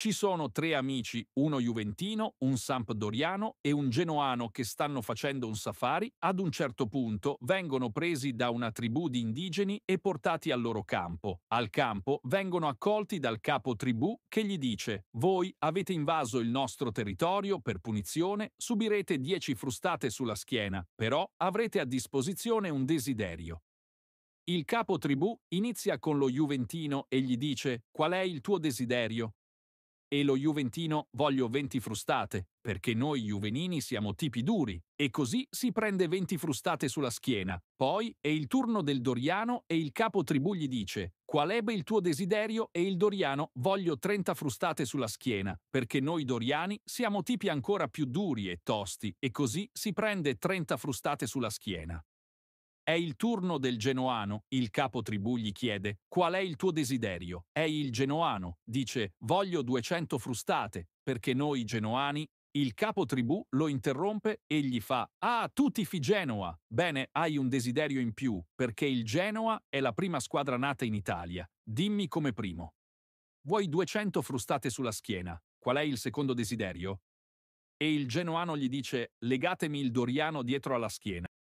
Ci sono tre amici, uno juventino, un sampdoriano e un genoano che stanno facendo un safari. Ad un certo punto vengono presi da una tribù di indigeni e portati al loro campo. Al campo vengono accolti dal capo tribù che gli dice «Voi avete invaso il nostro territorio per punizione, subirete dieci frustate sulla schiena, però avrete a disposizione un desiderio. Il capo tribù inizia con lo Juventino e gli dice qual è il tuo desiderio. E lo Juventino voglio 20 frustate, perché noi Juvenini siamo tipi duri, e così si prende 20 frustate sulla schiena. Poi è il turno del Doriano e il capo tribù gli dice «Qual è il tuo desiderio?» e il Doriano «Voglio 30 frustate sulla schiena, perché noi Doriani siamo tipi ancora più duri e tosti, e così si prende 30 frustate sulla schiena». È il turno del genoano, il capo tribù gli chiede, qual è il tuo desiderio? È il genoano, dice, voglio 200 frustate, perché noi genoani il capo tribù lo interrompe e gli fa «Ah, tu tifi Genoa! Bene, hai un desiderio in più, perché il Genoa è la prima squadra nata in Italia. Dimmi come primo. Vuoi 200 frustate sulla schiena. Qual è il secondo desiderio?» E il genoano gli dice «Legatemi il Doriano dietro alla schiena.